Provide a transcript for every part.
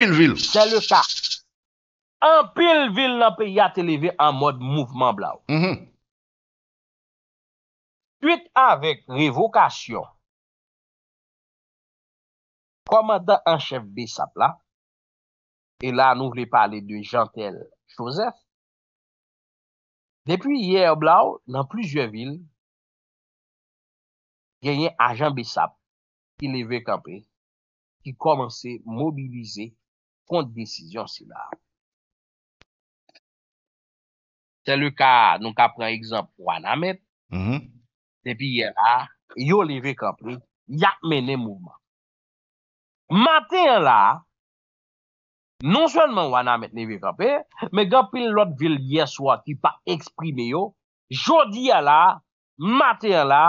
C'est le cas. En pile ville nan pe yate leve en mode mouvment blaou. Mm-hmm. Suite avek revokasyon, komanda an chef Besap la, e la nou vle pale de Jean-Tel Chouzette, depi yè blaou nan plizye ville, yè yè a Jean Besap, ki leve kampè, ki komanse mobilize konti disisyon si la. Se lou ka, nou ka pren ekzamp wana met, se piye la, yo leve kampi, ya mene mouman. Mate en la, non swenman wana met neve kampi, me gampi lot vil ye swa ki pa eksprime yo, jodi en la, mate en la,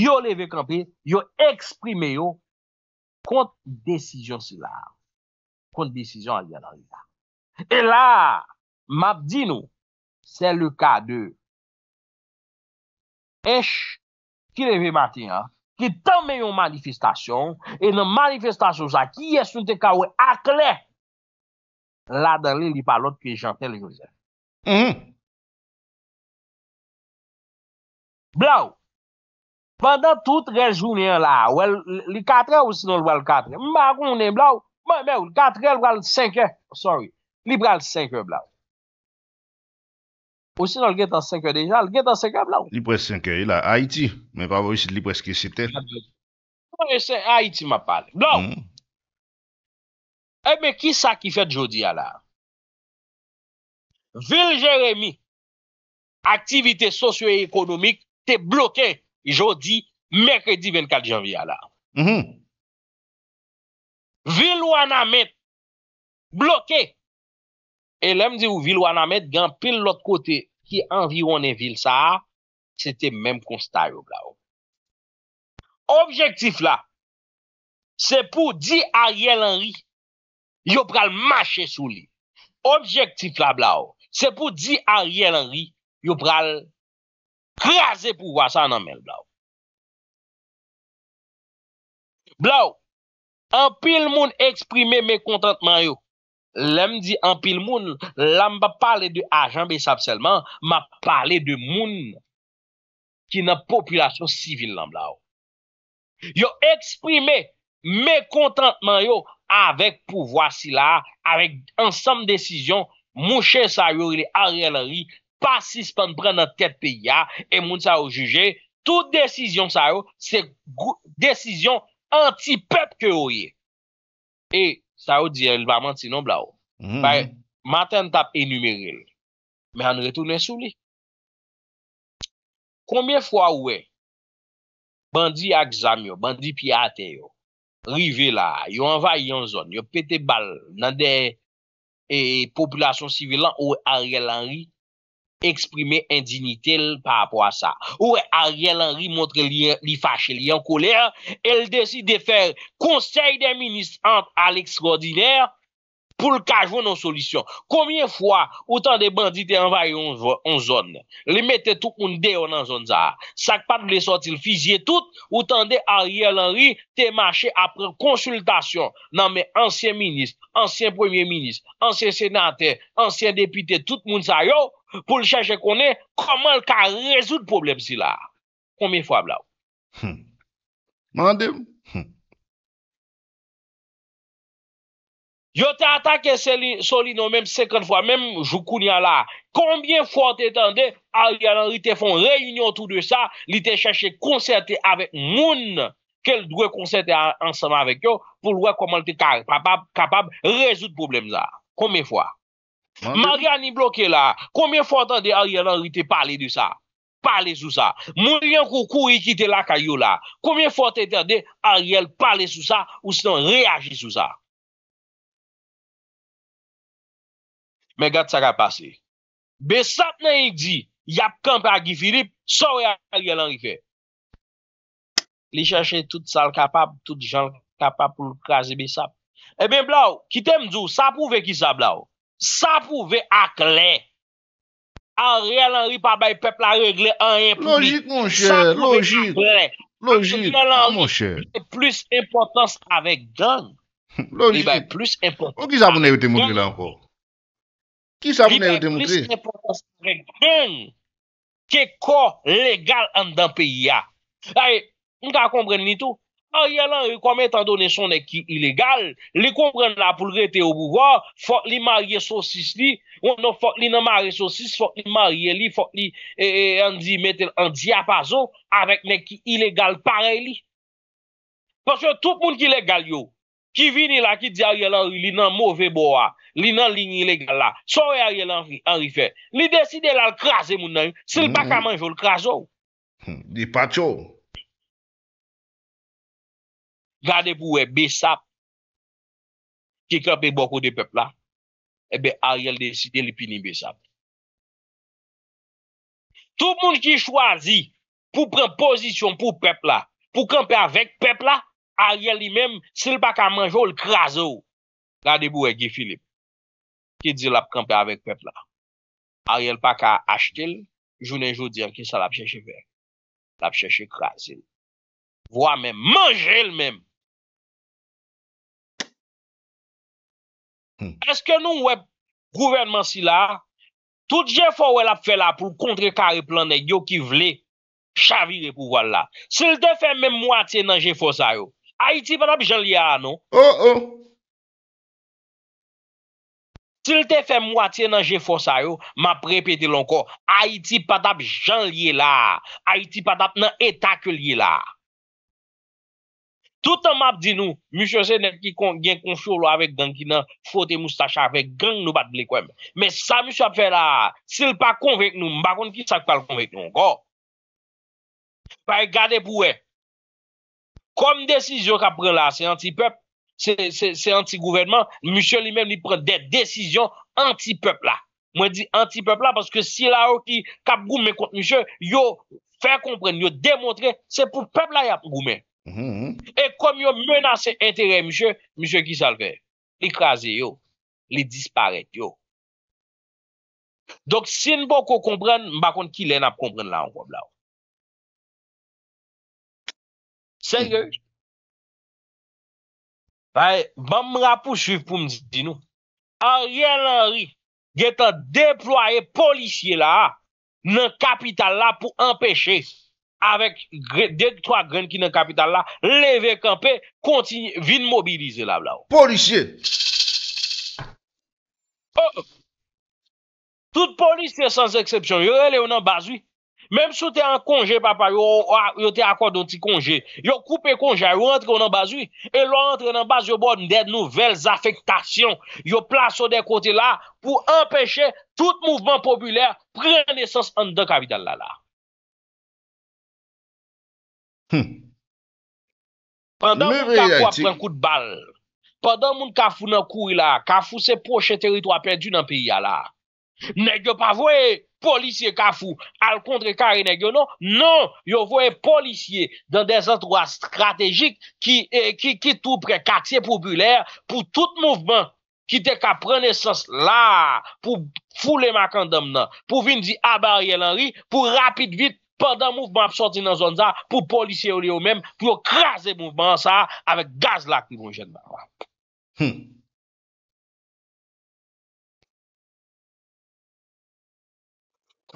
yo leve kampi, yo eksprime yo, konti disisyon si la. konte disizyon a diyan anita. E la, map di nou, se le ka de, esh, ki le ve mati an, ki tanme yon manifestasyon, e nan manifestasyon sa, ki es nte ka we akle, la dan li li pa lot, ki jante le jose. E, blaou, pandan tout rejounen la, we li katre ou si non we l katre, mba akounen blaou, Mè ou, 4è, li pral 5è, sorry, li pral 5è blaou. Ou si nan l ge tan 5è deja, l ge tan 5è blaou. Li pral 5è, il a Haiti, mè pa vò y si li pral 5è. Mè ou, Haiti m'a pale. Blaou, hmm. e eh mè ki sa ki fèt jodi ya la? Vil Jérémy, aktivite sosyo-ekonomik te bloke jodi, mèkredi 24 janvi ya la. Mè hmm. ou. Vil ou an amet bloke. E lem di ou vil ou an amet gen pil lot kote ki anviwone vil sa a, se te menm konsta yo bla ou. Objektif la, se pou di Ariel Henry, yo pral mache sou li. Objektif la bla ou, se pou di Ariel Henry, yo pral krasi pou wasa nan men bla ou. Bla ou, an pil moun eksprime mekontantman yo. Lem di an pil moun, lam ba pale de ajan, be sab selman, ma pale de moun ki nan populasyon sivil lam la ou. Yo eksprime mekontantman yo avek pouvoa sila, avek ansam desisyon, mouche sa yo, li a realari, pasis pan pren nan tet pe ya, e moun sa yo juje, tout desisyon sa yo, se desisyon anti-pep ke ou ye. E, sa ou di el ba manti non bla ou. Oh. Mm-hmm. Bay, maten tap enumere el. Men an retounen sou li. Koumyen fwa ou we, bandi a gzam yo, bandi pi a ate yo, rive la, yo anva yon zon, yo pete bal nan de e poplasyon sivilan ou a rye lanri, Eksprime indignite l pa apwa sa. Ou e Ariel Henry montre li fache, li an koler, el desi de fer konsey de minist ant al ekstraordiner pou l kajon an solisyon. Koumyen fwa, ou tan de bandite an vayon an zon, li mette tou koun deyon an zon za, sak pat le sortil fizye tout, ou tan de Ariel Henry te mache apre konsultasyon nan me ansyen minist, ansyen premier minist, ansyen senate, ansyen depite, tout moun sa yo, pou l chache konen, koman l ka rezout problem si la? Komi fwa bla ou? Hmm. Mande ou? Hmm. Yo te atake soli nou menm 50 fwa, menm jou kouni a la, kombien fwa te tende a li anan, li te fon reyunyo toutou sa, li te chache konserte avek moun, ke l dwe konserte ansama avek yo, pou l wè koman l te kapab rezout problem sa, komi fwa? Maria ni bloke la, komem fote de Ariel anri te pale di sa? Pale sou sa. Mounyen kou kou yi kite la kayo la, komem fote te de Ariel pale sou sa, ou senon reage sou sa? Mè gade sa ka pase. Be sap nan yi di, yap kamp agi Filip, sou e Ariel anri fe. Li chache tout sal kapap, tout jan kapap pou kaze be sap. E eh ben blaou, kite mdou, sap ou ve ki sap blaou? Sa pouve ak le An real an ripa bay peple a regle an impouli Sa pouve ak le An pouve ak le Plus importans avek gen Plus importans Ou ki sa poune ive te mounre la an pou? Ki sa poune ive te mounre? Plus importans avek gen Ke ko legal an dan pi ya Aye, m ka kompre ni tou? Ariel Henry, kome tan do ne son ne ki ilegal, li kompren la pou rete yo bougwa, fok li marye sosis li, ou nou fok non li nan marye sosis, fok li marye li, fok li an di mette an diapazo avek ne ki ilegal pareli. Paswe, tout moun ki ilegal yo, ki vini la ki di Ariel Henry, li nan mouve boa, li nan lini ilegal la, son re Ariel Henry fe. Li deside la l krasi moun nan yo, se l baka mm. manjou, l krasi yo. Di patyo ou. Gade pou we besap ki krepe bokou de pepla, ebe Ariel de siten li pini besap. Tout moun ki chwazi pou pren pozisyon pou pepla, pou krepe avek pepla, Ariel li menm sil pa ka manjou l kreze ou. Gade pou we gifilip, ki di la p krepe avek pepla, Ariel pa ka ashtel, jounen jou di an ki sa la p cheshe ver, la p cheshe kreze ou. Hmm. Eske nou wè gouvernement si la, tout jè fò wè la p fè la pou kontre kare plan de yo ki vle chavire pou wò la. Sil te fè mè mwati nan jè fò sa yo, Haiti padap jan liye a nou? Oh oh! Sil te fè mwati nan jè fò sa yo, map repete lon kon, Haiti padap jan liye la, Haiti padap nan etak liye la. Tout an map di nou, Misho se net ki gen konfyo lo avèk gen ki nan fote moustache avèk, gen nou bat blekwen. Me sa Misho ap fè la, sil pa konvek nou, mbakon ki sak pal konvek nou. Ko, fè gade pou wè, kom desizyon kap pren la, se anti-pep, se anti-gouvernment, Misho li men li pren de desizyon anti-pep la. Mwen di anti-pep la, paske si la ou ki kap goum me kont Misho, yo fè kompren, yo demotre, se pou pep la ya pou goumè. Mm-hmm. E kom yo menase enterey msye, msye ki salve, li kaze yo, li disparet yo. Dok sinbo ko kompren, mbakon ki lè nap kompren la an wop la wop. Sengè. Bam mrapou suiv pou mdi dinou. A rè lè rè, gè tan deploye polisye la, nè kapital la pou empèche se. Avèk dèk 3 gren ki nan kapital la Lèvèk anpè Kontinye vin mobilize la bla ou Polisye oh, oh. Tout polisye sans eksepsyon Yo lè ou nan bazou Mèm sou te an konje papa Yo te akwad anti konje Yo koupe konje a yo antre ou nan bazou E lo antre nan bazou yo bon dèk nouvel zafektasyon Yo plasou dèk kote la Pou empèche tout mouvment populè Prene sens an de kapital la la Hmm. Pendan moun ka fwa pren kout bal Pendan moun ka fwa nan kouri la Ka fwa se poche teritwa perdi nan piya la Nèk yo pa vwe Polisye ka fwa Al kontre kare nèk yo nan Non yo vwe polisye Dan desa trwa strategik Ki eh, tout pre kakse populer Pou tout mouvment Ki te ka prene sens la Pou foule ma kandom nan Pou vin di abari el anri Pou rapid vit Pendan mouvman ap sorti nan zon za, pou polisye ou li ou men, pou yo krasi mouvman an sa, ave gaz la ki yon jenman wap.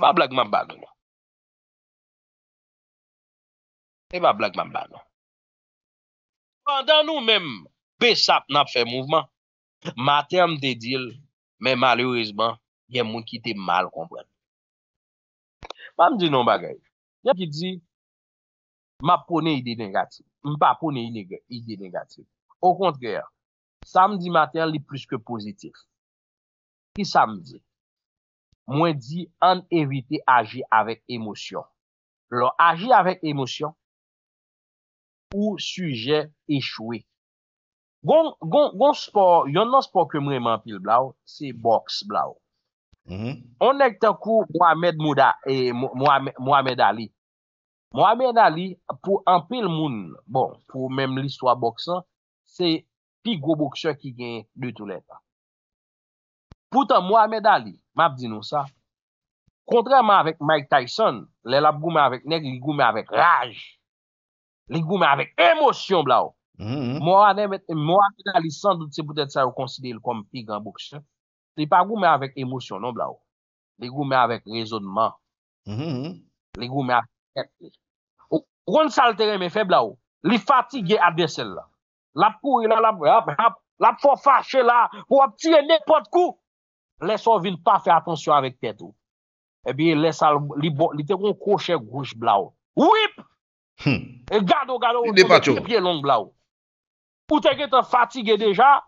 Va blagman bagan. E hmm. va blagman bagan. Pendan nou men, besap nan ap fè mouvman, ma tem de dil, men mali ou esman, yon moun ki te mal kompren. Ma m di nou bagay, Yon ki di, m ap pone ide negatif. M pa pone ide negatif. Au kontre, sa m di mater li plus ke pozitif. Ki sa m di? Mwen di an evite age avèk emosyon. Lo, age avèk emosyon ou suje echouè. Gon sport, yon non sport ke m reman pil blaou, se box blaou. Mhm. On nek tenkou Mohamed Mouda E Mohamed Ali Mohamed Ali pou anpil moun Bon pou menm li swa boksan Se pi go boksan ki gen De tout lèta Poutan Mohamed Ali Map di nou sa Kontrèman avèk Mike Tyson Le lap goume avèk neg, li goume avèk raj Li goume avèk emosyon bla ou mhm. Mohamed Ali San dout se poutèt sa yo konsidèl Kom pi gan boksan Li pa goume avèk emosyon nou bla ou. Li goume avèk rezonman. Mm-hmm. Li goume avèk kèptè. Goun sal terè mè fè bla ou. Li fatigè adè sel la. Lap kou ila lap. Lap fò fachè la. Ou ap tiyè nepot kou. Lè son vin pa fè atonsyon avèk kèptè ou. Ebi eh lè sal li te kon kò chè grouch bla ou. Wip! Hmm. E gado gado ou ne patiè long bla ou. Ou te gè te fatigè deja.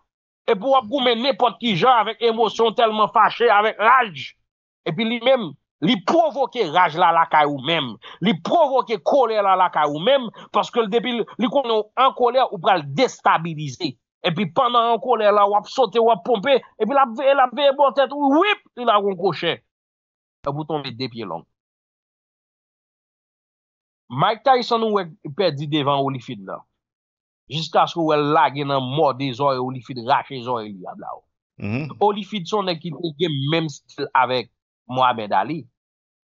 Epi wap gome nepot ki jan Avèk emosyon telman fache avèk raj Epi li mem Li provoke raj la lakay ou mem Li provoke kolè la lakay ou mem Paske l depil Li kono an kolè ou pral destabilize Epi pandan an kolè la wap sote Wap pompe Epi la bve e bon tèt ou wip Li la ronkoshe E bouton me depil an Mike Tyson ou wèk Perdi devan olifid nan Jiska sou wè lage nan morde zon Ou mhm. li fit rache zon Ou li fit son e ki nou gen Mem stil avek Mohamed Ali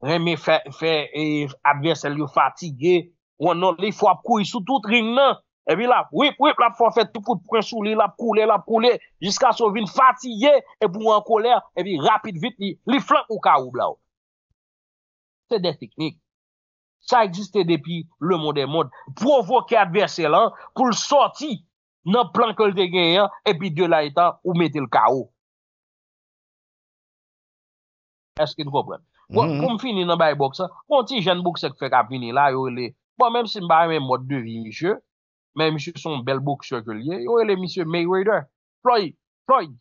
Reme fè e, Adverse li yo fatige Ou anon li fwa pkou Soutout rin nan Ewi la wip wip la fwa fè Tupou pre sou li la pkou li la pkou li Jiska sou vin fatige Ewi e rapit vit li Li flan ou ka ou bla ou Se de teknik Sa egziste depi le mode e mode. Provo ki adverse lan, koul sorti nan plankele de genyan, epi de la etan, ou mette l kao. Eske nou kompren. Koum fini nan baye boksa, konti jen bokse kwek ap fini la, yo le, bon menm si mbaye menm mod devini mishou, menm mishou son bel bokso ke liye, yo le mishou Mayweather, Floyd, Floyd,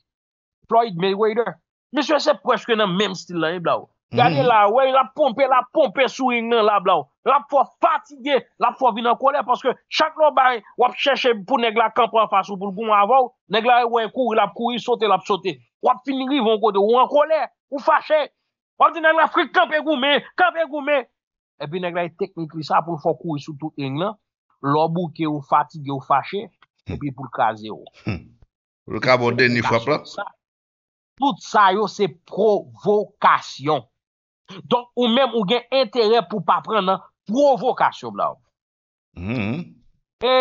Floyd Mayweather. Mishou se pweshke nan menm stil la e bla wou. Yade mhm. la, wey, la pompe, la pompe sou yin nan la bla ou. La pou fò fatige, la pou fò vin an kolè, porske chak lò barè, wap chèche pou negla kamp an fasou, pou l'goum avò, negla wè wè kou, lè p'kou, yi sote, lè p'sote. Wap finigri von kote, wè wè an kolè, wè fache. Wap di negla frik, kamp en goumè, kamp en goumè. Epi negla yi e teknikri sa pou fò kou yi sou tout yin nan, lò bou ki wè fò fatige, wè fache, epi pou l'kaze ou. Wè kabo den yi fò pran. Don ou men ou gen interè pou pa pren nan Provo Kastro Blaou mm-hmm. E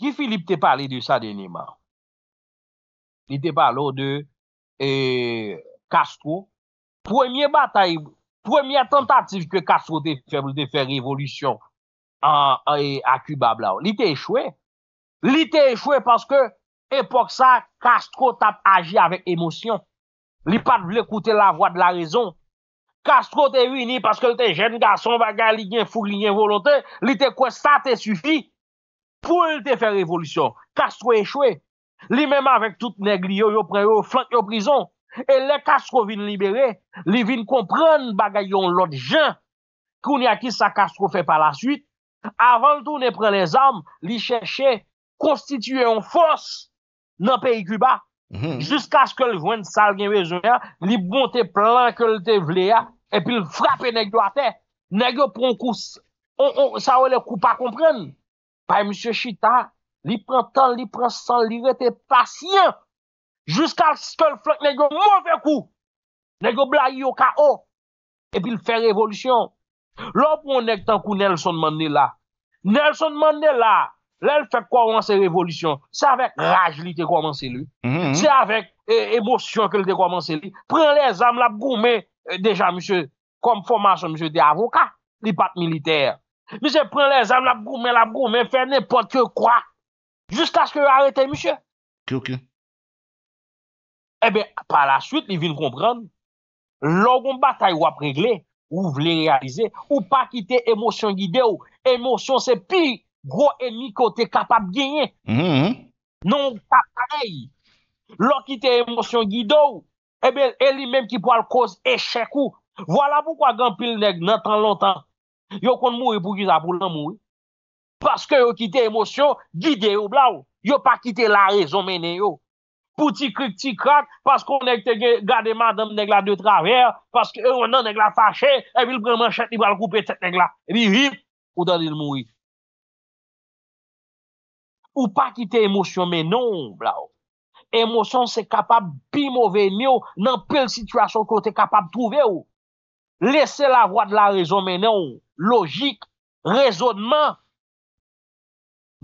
Ki Filip te pali de sa deni man Li te palo de Kastro e, Premier batay Premier tentatif Ke Kastro te febou de fe revolution A Cuba Blaou Li te echoue Li te echoue paske Epoch sa Kastro tap agi avek emosyon Li pat vle koute la vwa de la rezon Kastro te wini paske lte jen gason bagay li gen foug li gen volote, li te kwe sa te sufi pou lte fe revolisyon. Kastro e chwe, li menm avèk tout negli yo yo preyo flan yo plizon, e le kastro vin libere, li vin kompren bagay yon lot jen kouni akis sa kastro fe pa la suite, avan l tou ne pre les am, li chèche konstituye yon fos nan peyi kuba. Jusk aske l jwen sal gen vezon ya, li bon te plan ke l te vle ya, epil frap enek do ate, negyo pon kous, sa wè lè kou pa kompren. Paye msye Chita, li pran tan, li pran san, li rete pasyen, jusk aske l flok negyo mwove kou, negyo bla yi yo ka o, epil fè revolisyon. Lò pon enek tan kou nel son mande la, nel son mande la. Lè l fèk kwa wan se revolisyon Se avèk raj li te kwa manse li mm-hmm. Se avèk e, emosyon ke li te kwa manse li Pren lè zam la broumè e, Deja msè Kom formasyon msè de avoka Li pat militer Msè pren lè zam la broumè la broumè Fè nèpote ke kwa Jusk aske arète msè Ebe pa la süt mi vin kompran Logon batay wap regle Ou vle realize Ou pa kite emosyon gide ou Emosyon se pi Gros emiko te kapap genye. Non pa parey. Lò ki te emosyon gidou, e eh bel, e li menm ki po al koz eshekou. Vola pou kwa gampil neg nan tan lontan. Yo kon moui pou ki sa pou lan moui. Paske yo ki te emosyon, gidè yo blaou. Yo pa ki te la rezon menè yo. Pouti krik ti krak paske yo neg te gade madame neg la de traver, paske yo nan neg la fache, e vil preman chet li val koupe tete neg la. E bi vil ou dan il moui. Ou pa ki te emosyon menon, bla ou. Emosyon se kapab bimo ven yo nan pel situasyon ko te kapab trouve ou. Lese la vwa de la rezon menon, logik, rezonman.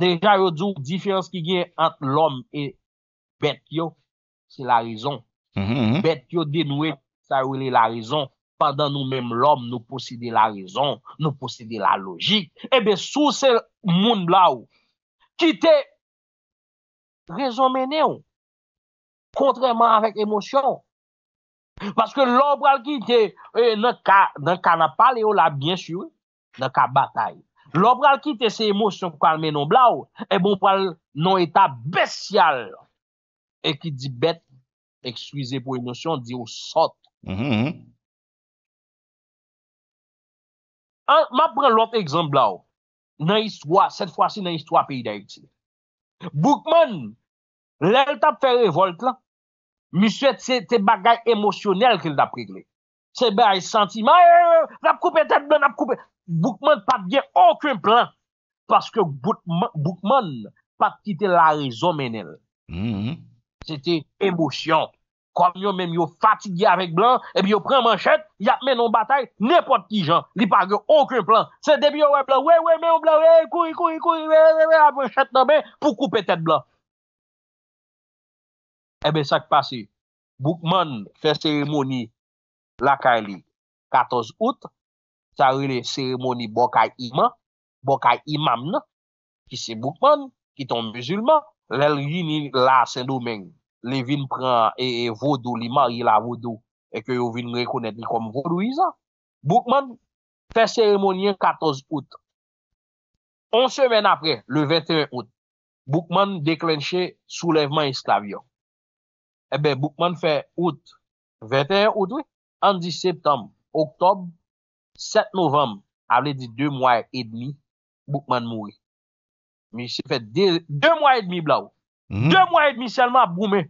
Deja yo djou, difyans ki gen ant l'om e bet yo, se la rezon. Mm-hmm, mm-hmm. Bet yo denwe sa wile la rezon. Pandan nou menm l'om nou poside la rezon, nou poside la logik. Ebe eh sou se moun bla ou. ki te rezon mene ou, kontreman avèk emosyon. Paske lò bral ki te, e, nou ka napal e ou la, byensi ou, nou ka batay. Lò bral ki te se emosyon pou kalme nou bla ou, e bon pral nou eta besyal e ki di bet, ekswize pou emosyon, di ou sot. Mh mm-hmm, mh mh. Ma pren lòt ekzamb la ou. nan histwa, set fwa si nan histwa peyi da iti. Boukman, lè l tap fè revolte la, mi sè te bagay emosyonel ke l dap prigle. Se bè a y senti, eh, eh, eh, nan ap koupe tèd, nan ap koupe, Boukman pat gè ankyen plan, paske Boukman pat kite la rezon menel. Sè te emosyon Kom yo men yo fatidi avek blan, ebi yo pren man chet, yap men yon batay, nepot ki jan, li pagyo ankun plan. Se debi yo we blan, we we men yon blan, we kuri kuri kuri, we we we, apwe chet nan ben, pou koupe tet blan. Ebe sa ki pase, Bukman fe seremoni lakay li, 14 out, sa wile seremoni bokay iman, bokay imam nan, ki se Bukman, ki ton musulman, lel yini la sendoumengi. le vin pran e, e vodou, li mari la vodou e ke yo vin rekounet ni kom vodou isan, Bukman fe seremonyen 14 out 11 semen apre le 21 out Bukman deklenche soulevman esklavyon e eh be Bukman fe out, 21 out an di septem, oktob 7 novem avle di 2 mwa e demi Bukman moui mi se fe 2 mwa e demi bla out Mhm. De mwen et mi selman broume.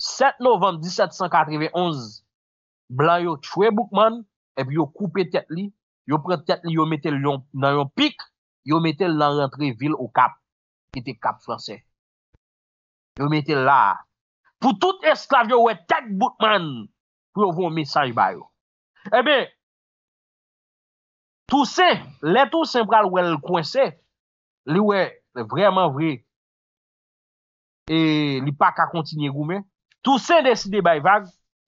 7 novem 1791, blan yo chwe Bukman, ep yo koupe tet li, yo pre tet li yo mette nan yo pik, yo mette lan rentre vil ou kap, ki te kap franse. Yo mette la. Pou tout esklav yo we eh tek Bukman, pou yo voun mesaj bayo. Ebe, tou se, letou sempral we l kwen se, li we vreman vre, E li pak a kontinye Goumen Tousen deside baybag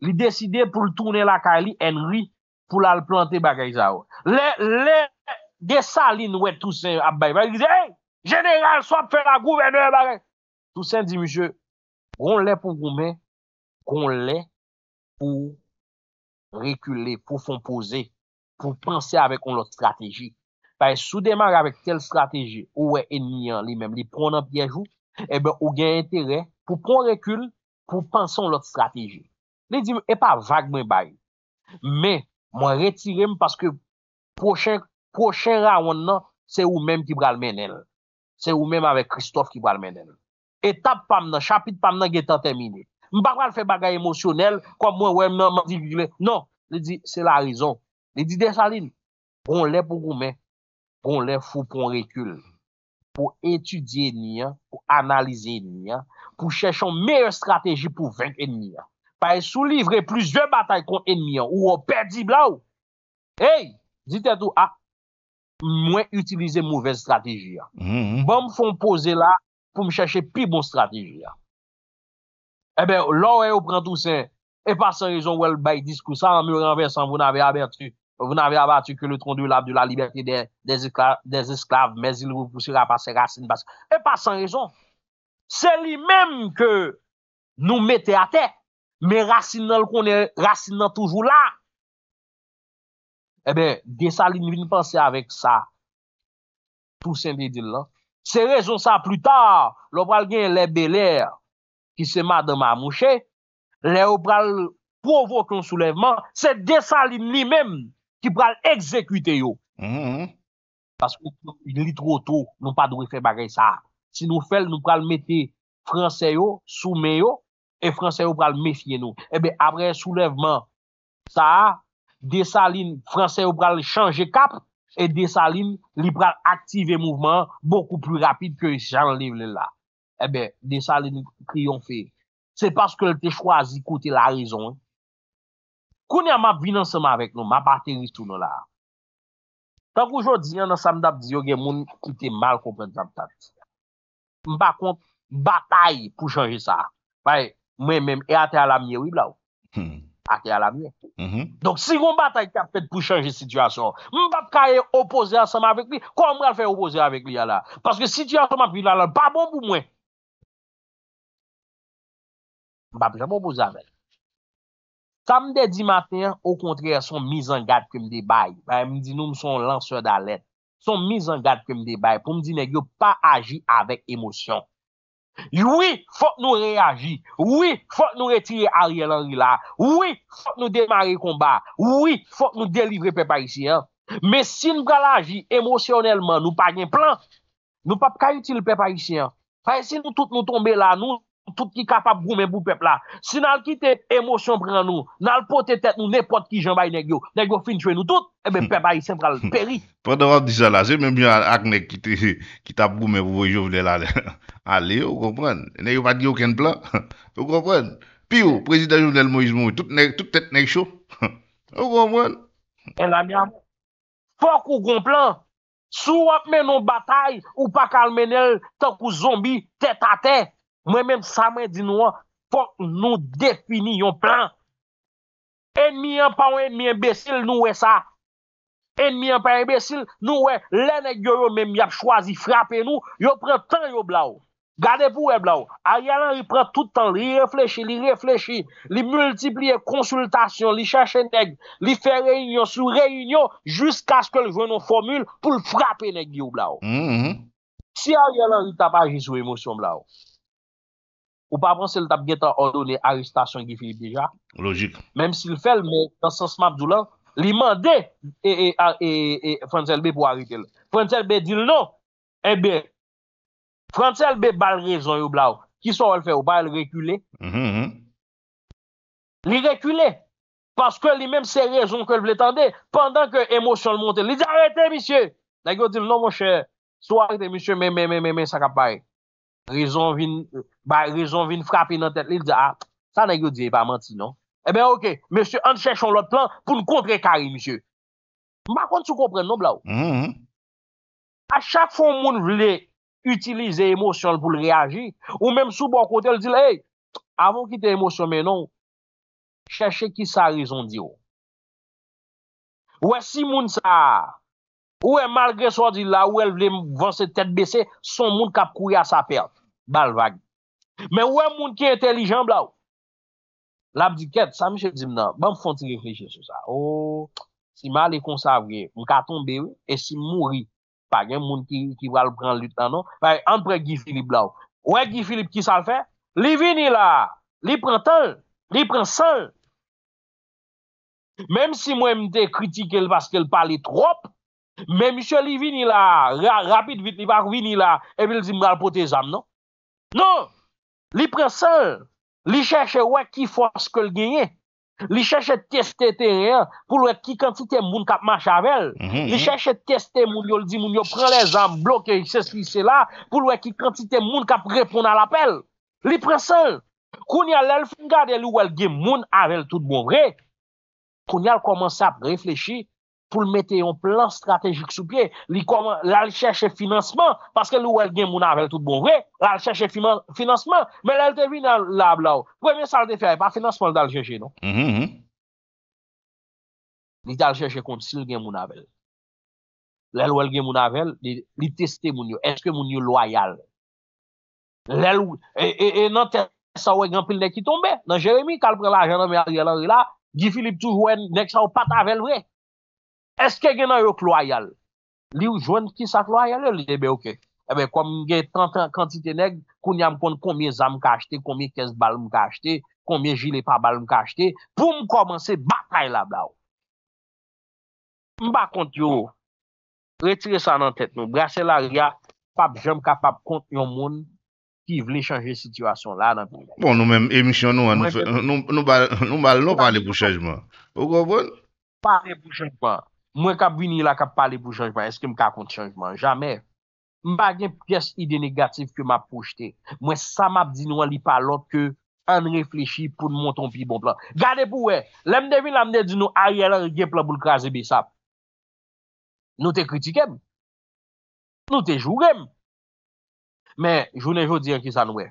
Li deside pou l'tourne la ka li Enri pou la l'plante bagay za ou Le, le Desaline wè Tousen ap baybag Gise, hey, jeneral swap fè la gouverneur bagay Tousen di, monsieur Gon lè pou Goumen Gon lè pou Rekule, pou fonpose Pou panse avek on lòt strategi Paye, sou demar avek Kèl strategi, ou wè e ennian li mèm Li pronan pièjou Ebe eh ou gen entere pou pon rekul pou panson lot strategi. Li di, e pa vage mwen bayi. Men, mwen retirem paske pochen raon nan, se ou menm ki pral men el. Se ou menm avek Christophe ki pral men el. Etap pam nan, chapit pam nan gen tan temine. Mwen bakwal fe bagay emosyonel, kwa mwen wèm nan, mwen di gile. Non, li di, se la rizon. Li di, de salin. Gon lè pou kon men. Gon lè fou pon rekul. pou etudye ni an, pou analize ni an, pou chèchon meyèr strategi pou vènk enni an. Pa e sou livre plusye batay kon enni an, ou o perdi bla ou. Hey, ditè tou, a, ah, mwen utilize mouvè strategi an. Mm-hmm. Bon m foun pose la pou m chèche pi bon strategi an. Ebe, eh lò wè yo pran tou sen, e pa sa rezon wèl bay diskousan, mwen renversan, moun ave abertri. Vous n'avez abattu que le tron de la liberté des esclaves, mais il vous poussera pas ses racines. Et pas sans raison. C'est lui-même que nous mettez à terre, mais racine n'est toujours là. Et eh bien, Dessaline, vous ne pensez avec ça. Tout simple, il dit. C'est raison ça. Plus tard, l'opral gagne les belères qui se matent dans ma mouchée. L'opral provoque un soulèvement. C'est Dessaline lui-même ki pral ekzekwite yo. Mm-hmm. Pas kon, yi litro to, nou pa dwe fe bagay sa. Si nou fel, nou pral mette franse yo, soume yo, e franse yo pral mefye nou. Ebe, eh apre soulevman, sa, desa lin, franse yo pral chanje kap, e desa lin, li pral aktive mouvman, boku plu rapide ke yi jan livle la. Ebe, desa lin, kriyon fe. Se pas ke l te chwazi kote la rezon, e, Koun ya map vinan seman vek nou, map ate wistou nou la. Tak oujou diyan nan samdap diyo gen moun koute mal komprensant ta diyan. Mbakon batay pou chanje sa. Faye, mwen menm e ate alamye wib la ou. Hmm. Ate alamye. Mm-hmm. Donk si yon batay te apet pou chanje situasyon, mbap kaye opose seman vek li, kon mwen alfè opose seman vek li ya la. Paske situasyon seman bi la la, pa bon pou mwen. Mbap chanje opose seman vek. Sa m de di maten, au kontre, son mizan gad krem de bay. M di nou m son lanceur da let. Son mizan gad krem de bay pou m di negyo pa agi avek emosyon. Oui, fok nou reagi. Oui, fok nou retire Ariel Henry la. Oui, fok nou demare komba. Oui, fok nou delivre Pepa Isi. Me si nou kal agi emosyonelman, nou pa gen plan. Nou pa kajoutil Pepa Isi. Faye si nou tout nou tombe la, nou... Tout ki kapap groumen pou pepla Si nan ki te emosyon pran nou Nan potetet nou ne pot ki jenbay negyo Negyo finjwe nou tout Ebe pepa yi sem pral peri Po devan di sa la Se menm jan ak nek ki tap groumen pou jou vle la Ale ou kompran Ne yo pati yo ken plan Ou kompran Pi ou prezident jou vle mo ismou Tout tet nek show Ou kompran E la miyam Fok ou komplan Sou wap menon batay Ou pa kalmen el Tok ou zombi Tet a tet Mwen men sa mwen di nou an, pou nou defini yon plan. Enmi an pa ou enmi embesil nou we sa. Enmi an pa ou embesil nou we le neg yo yo men mi ap chwazi frape nou, yo pre tan yo blaou. Gade pou we blaou. A yalan yi pre tout tan, li reflechi, li reflechi, li multipli e konsultasyon, li chache neg, li fe reynyon sou reynyon, jisk aske l venon fomul pou l frape neg yo blaou. Mm-hmm. Si a yalan yi tapajis ou emosyon blaou. Ou pa pwansel tap geta ordo le aristasyon ki fili beja. Logik. Mem si l fel, men, dans sens map dou lan, li mande, e, e, e, Frantzelbe pou arikel. Frantzelbe dil nou, ebe, eh Frantzelbe bal rezon yo blaou. Ki sou al fe ou bal rekule. Mhm, mhm. Li rekule, paske li menm se rezon ke l vle tende, pandan ke emosyon l monte, li di arrete, misye. Nagyo dil nou, monsher, sou arrete, misye, me, me, me, me, sa kapay. Rezon vin... ba rezon vin frapi nan tèt li, di a, ah, sa nè gyo di e pa manti, non? E ben ok, mèche, an chèchon lòt plan pou nou kontre karim, mèche. Mwa kont sou kompren, non, bla ou? Mm-hmm, mm-hmm. A chak fon moun vle utilize emosyon pou l'reagir, ou mèm sou bon kote, l di le, hey, avon ki te emosyon, menon, chèche ki sa rezon di ou. Ou e si moun sa, ou e malgre so di la, ou e vle vansè tèt bese, son moun kap kouye a sa pèrt, bal vagi. Men wè moun ki entelijan bla ou La bdiket sa mwen se zim nan Mwen fonte refleje sou sa oh, Si mali konsav gen Mwen ka tombe e si mouri Pag gen moun ki val pran lute nan non? Faye anpre gifilip bla ou Wè gifilip ki sal fe Li vini la Li pran tan Li pran san Mem si mwen mte kritike El vaske l pali trop Men mwen se li vini la Rapit vit li va rvini la E vil zim ral pote zan nan Non, non! Li presen, li chèche wè ki fòs kòl genye. Li chèche testè tè rè, poul wè ki kantite moun kap mache avèl. Mhm, mhm. Li chèche testè moun yo l di moun yo pran lè zan blokè xesli sè la, poul wè ki kantite moun kap repoun al apèl. Li presen, koun yal lèl fèngade lè wèl genye moun avèl tout moun vre. Koun yal komanse ap reflechi, pou l mette yon plan strategik sou pie, li koman, la l chèche financeman, paske l ou el gen moun avèl tout bon vre, la l chèche financeman, men la l tevi nan lab la ou, premen sa l de fè, e pa financeman l dal chèche, non? Mm-hmm, mm-hmm. Li dal chèche kont si l gen moun avèl. La l ou el gen moun avèl, li testè moun yo, eske moun yo loyal. E nan tè sa wè gampil de ki tombe, nan Jérémy, kal pre la janan mè a rè la rè la, gifilip touj wè nek sa w pat avèl vre. Eske gen nan yo kloayal? Li ou jwenn ki sa kloayal ou li debe ouke? Ebe kwa mge 30 an kantite neg kouni am koun kome zan m kaste, kome kez bal m kaste, kome jile pa bal m kaste, pou m komanse batay la bla ou. M ba konti ou, retire sa nan tet nou, brese la ria, pap jem kapap konti yon moun ki vle chanje situasyon la nan kou. Bon nou men, emisyon nou an, nou bal, nou bal, nou bal, nou bal de bouchejman. Ou go bon? Par de bouchejman. Mwen kap vini la kap pale pou chanjman, eske m ka kont chanjman? Jamè. M bagen pyes ide negatif ke m ap pojte. Mwen sa map di nou an li palot ke an reflechi pou mouton pi bon plan. Gade pou wè, lem devin lamde di nou a yelan geplan pou lkaze bisap. Nou te kritikem. Nou te jurem. Mè, jounen jodi an ki sa nou wè.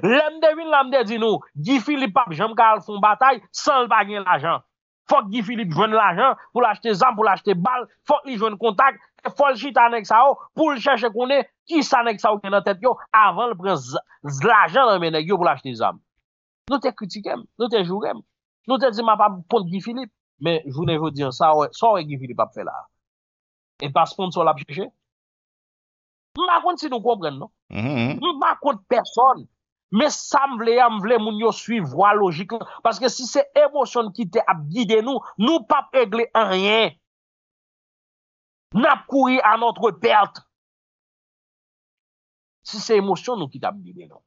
Lem devin lamde di nou, gifi li pap jom kal fon batay, san l bagen la jan. Fok Gifilip jwen l'ajan pou l'achete zam, pou l'achete bal, fok li jwen kontak, fok l'jit anek sa ou pou l'chèche kounè, ki sanek sa ou kè nan tèt yo avan l'prez l'ajan nan menèk yo pou l'achete zam. Nou te kritikem, nou te jourem, nou te di ma pa pou Gifilip, men jounen jounen sa wè, sa wè Gifilip ap fè la. E pa spond so la pjèche. Nou la kont si nou kompren, non? mm-hmm. nou. Nou la kont personn. Me sam vle yam vle moun yo suivwa logik. Paske si se emosyon ki te ap guide nou, nou pa pegle an ryen. Nap kouri an otre perte. Si se emosyon nou ki te ap guide nou.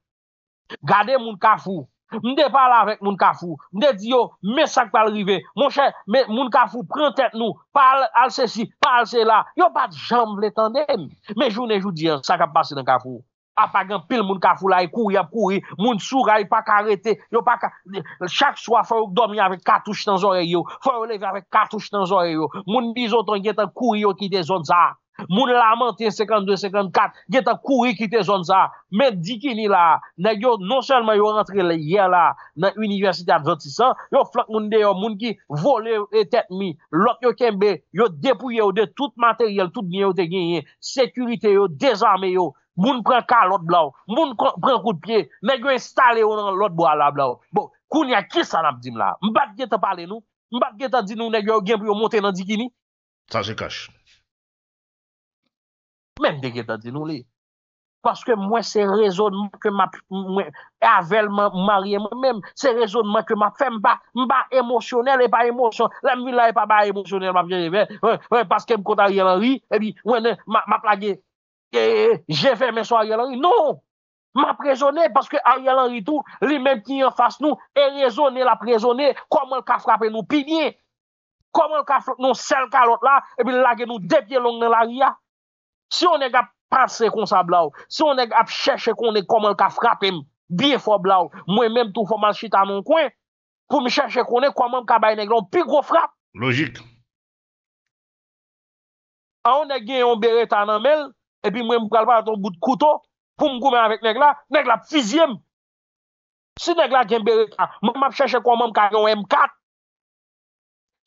Gade moun kafou. Mde pala avèk moun kafou. Mde di yo, me sak pa rive. Mon chè, moun kafou pren tèt nou. Pal al se si, pal al se la. Yo pat jam vle tan dem. Me jounen joun diyan, sak pa pase nan kafou. apagan pil moun kafou la e kouri ap kouri, moun sou ga e pa karete, yo pa ka, chak swa fè ouk domi avè katouche tan zorye yo, fè ou levè avè katouche tan zorye yo, moun dizotan ge ta kouri yo ki te zon za, moun laman te 52-54, ge ta kouri ki te zon za, men di ki ni la, nan yo non selman yo rentre le ye la, nan universite adventisan, yo flak moun de yo, moun ki vole etet mi, lòk yo kembe, yo depouye yo de tout materyel, tout nye yo te genye, sekurite yo, dezame yo, Mboun pren ka lot blaou. Mboun pren kout pye. Mbe gwen stale ou nan lot bo ala blaou. Bo, koun ya kis an ap di mla. Mbat gen te pale nou. Mbat gen te di nou ne gen pou yo monte nan di kini. Sa se kache. Mbem gen te di nou li. Paske mwen se rezon mwen ke mwen avel mwen marye mwen. Mbem se rezon mwen ke mwen fe mba mba emosyonel e pa emosyon. La mbila e pa ba emosyonel mwen. Paske mwen konta yel an ri e bi mwen ma plage. Jè fè mè sou a rè lan ri Non Mè prezonè Paske a rè lan ri tou Li mèm ti yon fass nou E rezonè la prezonè Koman l ka frape nou Pi dje Koman l ka frape nou Sel kalot la Ebi l lage nou Depye long nè l a rè Si yon neg ap Prat sekonsa blaou Si yon neg ap Cheche konè Koman l ka frape m Biye fo blaou Mwen mèm tou fo mal chita moun kwen Pou mi cheche konè Koman kaba yon neg Loun pi gro frape Logik A ah, yon neg gen yon berè tanan mel epi mwen mwen kalpa an ton gout kouto, pou mwen koumen avèk negla, negla pfizye m. Si negla gen berika, mwen map chèche kwa mwen mkag yon M4,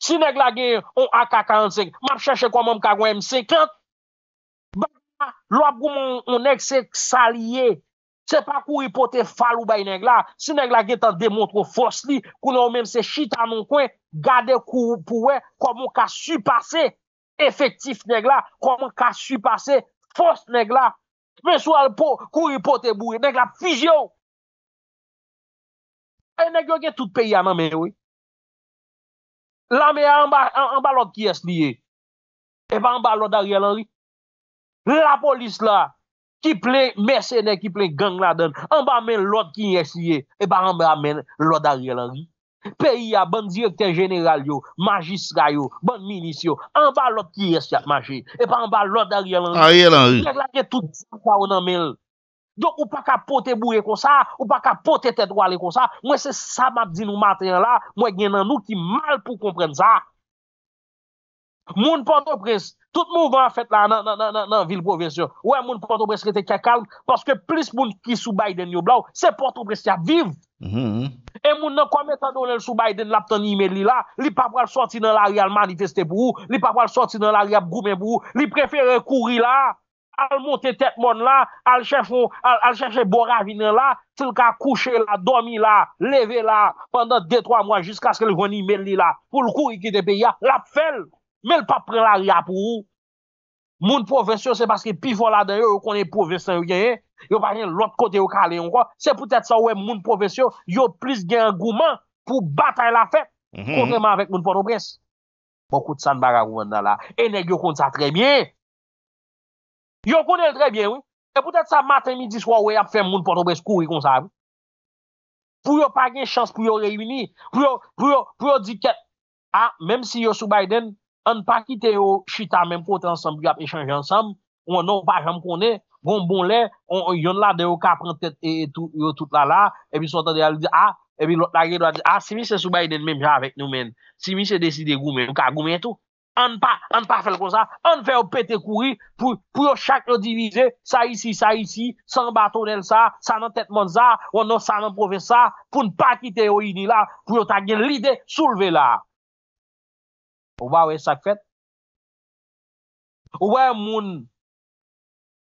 si negla gen yon AK-45, mwen map chèche kwa mwen mkag yon M50, ba, lo ap goun mwen neg se salye, se pa kou ipote falou bay negla, si negla gen tan demontro fos li, kou nou mwen se chita mwen kwen, gade kou pou we, kou mwen ka su pase efektif negla, kou mwen ka su pase efektif, Fos neg la, men sou al pou kouri pou te bouye, neg la pfizyon. E neg yo gen tout peyi anan men wè. La men anba lòd ki es liye, e ba anba lòd Ariel Henry. La polis la, ki ple mersene, ki ple gangladen, anba men lòd ki es liye, e ba anba men lòd Ariel Henry. Peyi ya, bandiye ki te jeneral yo Majis ray yo, bandiye ki te jeneral yo An ba lot ki res yat majis E pa an ba lot da riyel an riyel Riyel an riyel Donk ou pa ka pote bouye kon sa Ou pa ka pote tet wale kon sa Mwen se sabab di nou matren la Mwen gen nan nou ki mal pou kompren sa Moun pon do pres Tout mou ven an fèt la nan vil provensyon. Ouè moun portobres kete kakal paske plis moun ki sou bayden nyo blaw se portobres kete ap viv. Mm-hmm. E moun nan kwa metan donel sou bayden lap tan imed li la, li pap wale sorti nan la riyal manifestè pou ou, li pap wale sorti nan la riyal broumen pou ou, li prefère kouri la, al montè tèt mon la, al chèche boravine la, tél ka kouchè la, domi la, leve la, pandan dè troi moun jisk aske lwen imed li la, pou l'kouri ki dè beya, lap fèl. Me l pa pren la ria pou ou. Moun profesyon se baske pivola de yo, yo konen profesyon yo genye. Yo pa gen l ot kote yo kalen yon kwa. Se pwetet sa we moun profesyon, yo plis gen yon gouman pou batay la fet. Mhm. Konkrenman vek moun portobres. Bon, Moukout san baga gouman nan la. E neg yo konen sa trebyen. Yo konen trebyen, oui. E pwetet sa maten midi swa we ap fèm moun portobres kou yon kon sa. Pw yo pa gen yon chans pou yo reyuni. Pw yo di ket. Ha, ah, menm si yo sou Biden, an pa kite yo chita menm kote ansam, yon ap enchanje ansam, ou an nou pa jam kone, yon bon le, yon la de yo ka pren tet, e, e yon tout la la, epi sou atan de al di a, ah, epi lage do a di a, ah, si mi se sou bayi den menm ja avèk nou men, si mi se deside goumen, ou ka goumen tout, an pa, an pa fel kon sa, an fe yo pete kouri, pou yo chak yo divize, sa yisi, sa yisi, san baton el sa, san an tetman za, ou an nan san an profesa, pou nou pa kite yo yini la, pou yo ta gen lide sou lve la. Ou wè moun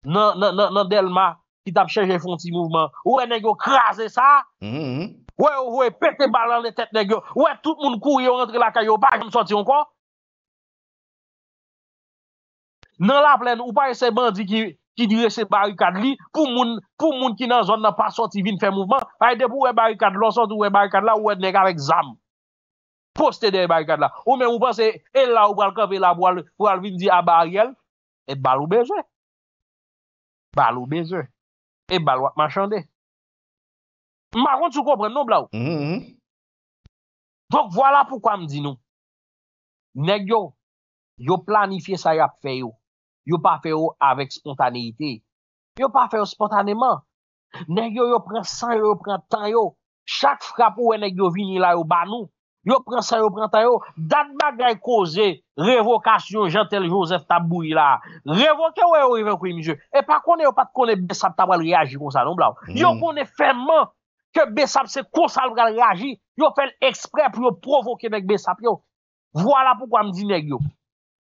nan delma ki tap cheje fon ti mouvman, ou wè negyo krasè sa, mm, mm, mm. ou wè pète balan le tèt negyo, ou wè tout moun kouyo rentre la kayo, wè moun sorti anko. Nan la plen, ou wè se bandi ki dire se barikad li, pou moun ki nan zon nan pa sorti vin fè mouvman, a yde e pou wè barikad, lò sorti wè barikad la, ou wè negyo a lèk zam. Poste de e baykad la. Ou men mwen pense, e la ou pral kap e la, ou al vin di a bar yel, e bal ou bezwe. Bal ou bezwe. E bal wak manchande. Maroun sou kompren nou bla ou? Mm-hmm, mm-hmm. Donc voilà poukwa m di nou. Nek yo, yo planifiye sa yap feyo. Yo pa feyo avek spontaneite. Yo pa feyo spontaneman. Nek yo yo pren san, yo yo pren tan yo. Chak frap ou e nek yo vin la yo ban nou. yo pren sa yo, pren ta yo, dat bagay koze revokasyon jantel Josef Taboui la, revoke wè yo, e evè kwenye mizye, epa konè yo pat konè Besap ta wè reagi kon sa, non, hmm. yo konè fèman ke Besap se konsal wè reagi, yo fèl eksprè pou yo provoke mèk Besap yo, wòla pou kwa mdi negyo,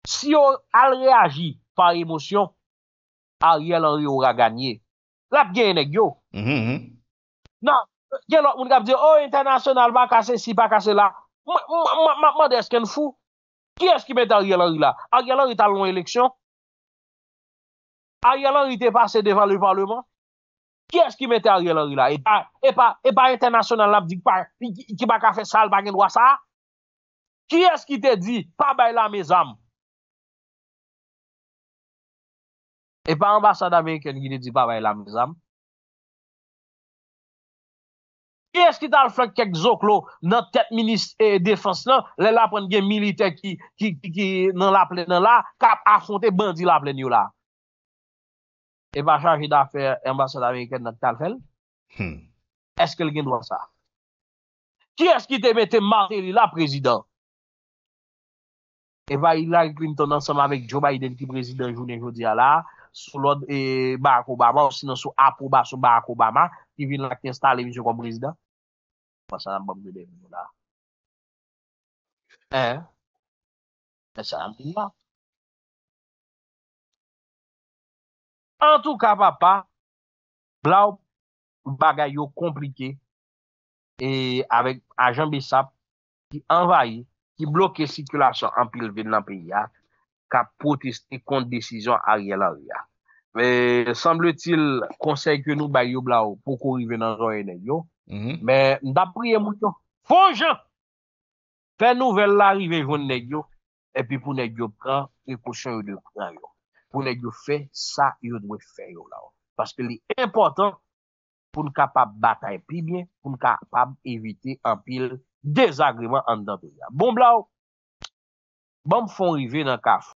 si yo al reagi par emosyon, Ariel Henry ou ga ganyè, lap genye negyo, hmm, hmm, nan, gen yo moun grap di, o oh, internasyonalman kase si pa kase la, Ma de esken fou? Ki eski mette a riyalan ri la? A riyalan ri talon eleksyon? A riyalan ri te pase devan le parlement? Ki eski mette a riyalan ri la? E pa international lab dik pa e ki baka fe sal bagen wasa? Ki eski te di pa bay la me zam? E pa ambasada me ken gine di pa bay la me zam? Ki eski tal flan kek zok lo nan tet minist eh, defans lan, le la pen gen milite ki nan la plen nan la, kap afonte bandi la plen yo la? Eva chanji da fer ambasade Ameriken nan tal fel? Hmm. Eske l gen doan sa? Ki eski te mette materi la prezident? Eva ila krim ton ansan la vek Djo Baiden ki prezident jounen joudi ala, sou lod Barak Obama, ou sinan sou apouba sou Barak Obama, ki vin la ki instale vizyon kon prezident? Mwen sa nan bop de de moun la. E, e mwen sa nan mwen mwen moun. En tou ka papa, bla ou bagay yo komplike, e avek ajan bi sap, ki envaye, ki bloke sikulasyon an pil vin nan pi ya, ka potiste kont desisyon a riyal an riyal. Ve, sanble til konsey kwen nou bagay yo bla ou, pou kou riven nan royen yo, Men, nda priye mout yo. Fonj yo! Fè nouvel la rive joun nè diyo, epi pou nè diyo pran, yon koushan yon diyo pran yo. Pou nè diyo fè, sa yon dwe fè yo la. Paskè li important, pou n'kapab batay pi bie, pou n'kapab evite ampil desagriman an dante ya. Bon bla ou, bon fon rive nan kaf.